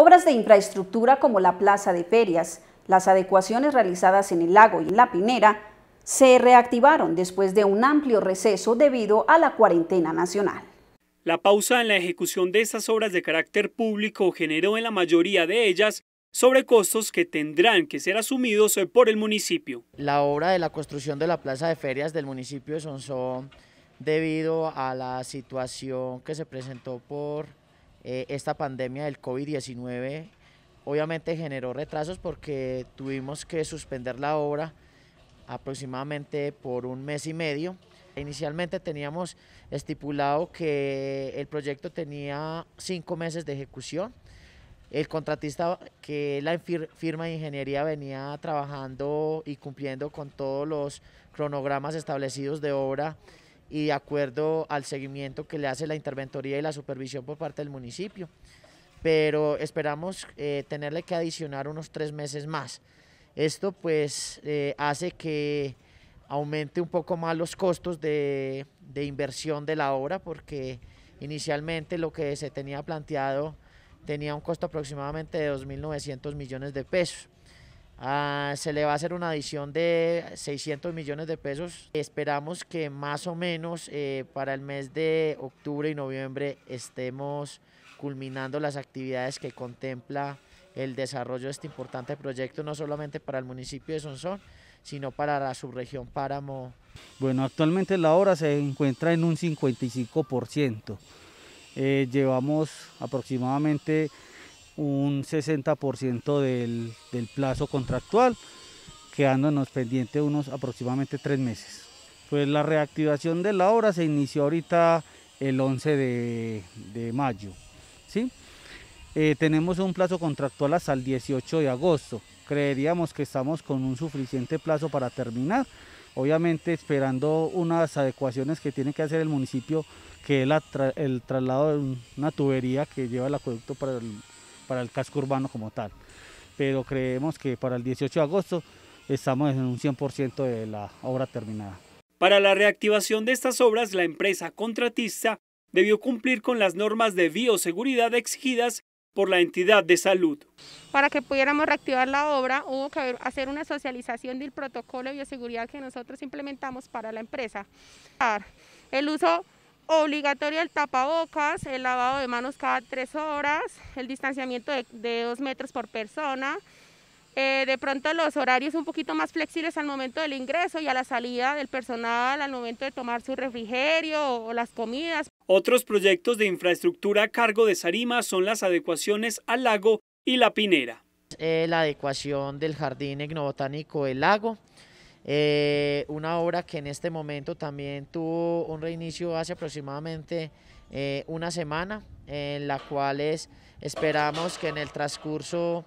Obras de infraestructura como la Plaza de Ferias, las adecuaciones realizadas en el lago y en la Pinera, se reactivaron después de un amplio receso debido a la cuarentena nacional. La pausa en la ejecución de estas obras de carácter público generó en la mayoría de ellas sobrecostos que tendrán que ser asumidos por el municipio. La obra de la construcción de la plaza de ferias del municipio de Sonsón debido a la situación que se presentó por eh, esta pandemia del COVID-19 obviamente generó retrasos porque tuvimos que suspender la obra aproximadamente por un mes y medio. Inicialmente teníamos estipulado que el proyecto tenía cinco meses de ejecución. El contratista, que la firma de ingeniería, venía trabajando y cumpliendo con todos los cronogramas establecidos de obra y de acuerdo al seguimiento que le hace la interventoría y la supervisión por parte del municipio. Pero esperamos eh, tenerle que adicionar unos tres meses más. Esto pues eh, hace que aumente un poco más los costos de, de inversión de la obra porque inicialmente lo que se tenía planteado tenía un costo aproximadamente de 2.900 millones de pesos. Ah, se le va a hacer una adición de 600 millones de pesos. Esperamos que más o menos eh, para el mes de octubre y noviembre estemos culminando las actividades que contempla el desarrollo de este importante proyecto, no solamente para el municipio de Sonsón, sino para la subregión Páramo. Bueno, actualmente la obra se encuentra en un 55%. Eh, llevamos aproximadamente un 60% del, plazo contractual, quedándonos pendiente unos aproximadamente tres meses. Pues la reactivación de la obra se inició ahorita el 11 de, mayo. ¿sí? Eh, tenemos un plazo contractual hasta el 18 de agosto. Creeríamos que estamos con un suficiente plazo para terminar, obviamente esperando unas adecuaciones que tiene que hacer el municipio, que es el traslado de una tubería que lleva el acueducto para el para el casco urbano como tal. Pero creemos que para el 18 de agosto estamos en un 100% de la obra terminada. Para la reactivación de estas obras, la empresa contratista debió cumplir con las normas de bioseguridad exigidas por la entidad de salud. Para que pudiéramos reactivar la obra hubo que hacer una socialización del protocolo de bioseguridad que nosotros implementamos para la empresa. El uso Obligatorio el tapabocas, el lavado de manos cada tres horas, el distanciamiento de, dos metros por persona. Eh, de pronto los horarios un poquito más flexibles al momento del ingreso y a la salida del personal al momento de tomar su refrigerio o, las comidas. Otros proyectos de infraestructura a cargo de Sarima son las adecuaciones al lago y la pinera. Eh, la adecuación del jardín etnobotánico del lago, eh, una obra que en este momento también tuvo un reinicio hace aproximadamente eh, una semana, en la cual es, esperamos que en el transcurso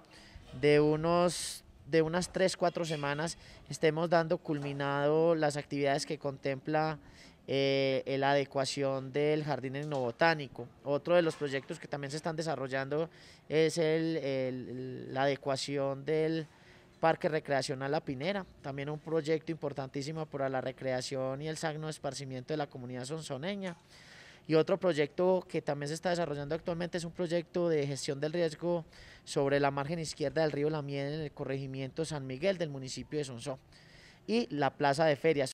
de unos de unas tres cuatro semanas estemos dando culminado las actividades que contempla eh, la adecuación del jardín etnobotánico. Otro de los proyectos que también se están desarrollando es el, la adecuación del Parque Recreacional La Pinera, también un proyecto importantísimo para la recreación y el sagno esparcimiento de la comunidad sonzoneña Y otro proyecto que también se está desarrollando actualmente es un proyecto de gestión del riesgo sobre la margen izquierda del río La Miel en el corregimiento San Miguel del municipio de Sonzón y la plaza de ferias.